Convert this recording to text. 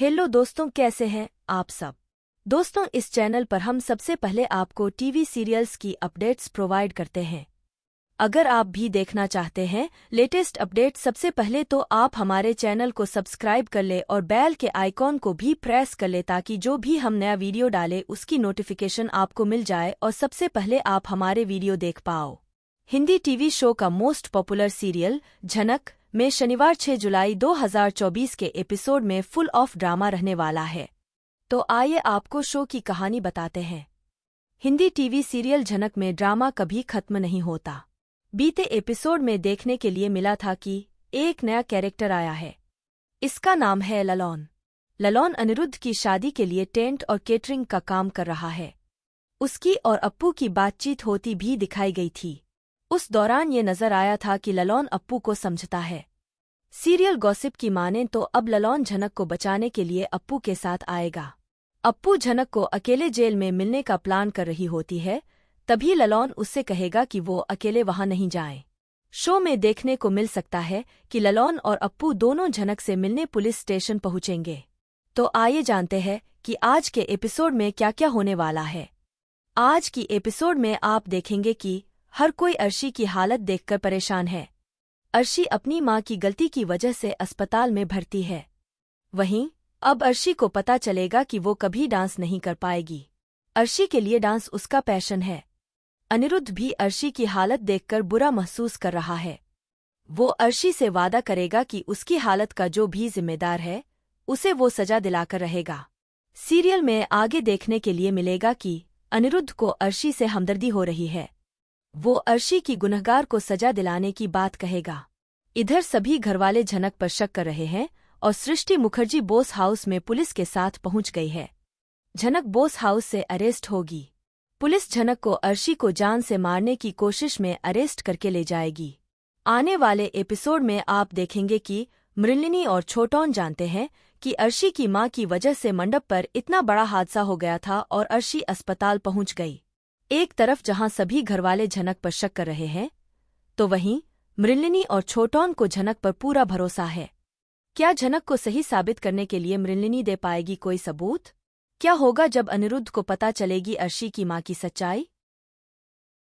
hello दोस्तों कैसे हैं आप सब दोस्तों इस चैनल पर हम सबसे पहले आपको टीवी सीरियल्स की अपडेट्स प्रोवाइड करते हैं अगर आप भी देखना चाहते हैं लेटेस्ट अपडेट सबसे पहले तो आप हमारे चैनल को सब्सक्राइब कर ले और बैल के आइकॉन को भी प्रेस कर ले ताकि जो भी हम नया वीडियो डाले उसकी नोटिफिकेशन आपको मिल जाए और सबसे पहले आप हमारे वीडियो देख पाओ हिंदी टीवी शो का मोस्ट पॉपुलर सीरियल झनक में शनिवार 6 जुलाई 2024 के एपिसोड में फुल ऑफ ड्रामा रहने वाला है तो आइए आपको शो की कहानी बताते हैं हिंदी टीवी सीरियल झनक में ड्रामा कभी खत्म नहीं होता बीते एपिसोड में देखने के लिए मिला था कि एक नया कैरेक्टर आया है इसका नाम है ललौन ललौन अनिरुद्ध की शादी के लिए टेंट और केटरिंग का काम कर रहा है उसकी और अप्पू की बातचीत होती भी दिखाई गई थी उस दौरान ये नजर आया था कि ललौन अप्पू को समझता है सीरियल गॉसिप की माने तो अब ललौन झनक को बचाने के लिए अप्पू के साथ आएगा अप्पू झनक को अकेले जेल में मिलने का प्लान कर रही होती है तभी ललौन उससे कहेगा कि वो अकेले वहां नहीं जाए शो में देखने को मिल सकता है कि ललौन और अप्पू दोनों झनक से मिलने पुलिस स्टेशन पहुंचेंगे तो आइए जानते हैं कि आज के एपिसोड में क्या क्या होने वाला है आज की एपिसोड में आप देखेंगे कि हर कोई अर्शी की हालत देखकर परेशान है अर्शी अपनी माँ की गलती की वजह से अस्पताल में भर्ती है वहीं अब अर्शी को पता चलेगा कि वो कभी डांस नहीं कर पाएगी अर्शी के लिए डांस उसका पैशन है अनिरुद्ध भी अर्शी की हालत देखकर बुरा महसूस कर रहा है वो अर्शी से वादा करेगा कि उसकी हालत का जो भी जिम्मेदार है उसे वो सजा दिलाकर रहेगा सीरियल में आगे देखने के लिए मिलेगा कि अनिरुद्ध को अर्शी से हमदर्दी हो रही है वो अर्शी की गुनहगार को सजा दिलाने की बात कहेगा इधर सभी घरवाले झनक पर शक कर रहे हैं और सृष्टि मुखर्जी बोस हाउस में पुलिस के साथ पहुंच गई है झनक बोस हाउस से अरेस्ट होगी पुलिस झनक को अर्शी को जान से मारने की कोशिश में अरेस्ट करके ले जाएगी आने वाले एपिसोड में आप देखेंगे कि मृलिनी और छोटौन जानते हैं कि अर्शी की मां की वजह से मंडप पर इतना बड़ा हादसा हो गया था और अर्शी अस्पताल पहुंच गई एक तरफ जहां सभी घरवाले झनक पर शक कर रहे हैं तो वहीं मृलिनी और छोटौन को झनक पर पूरा भरोसा है क्या झनक को सही साबित करने के लिए मृलिनी दे पाएगी कोई सबूत क्या होगा जब अनिरुद्ध को पता चलेगी अर्शी की मां की सच्चाई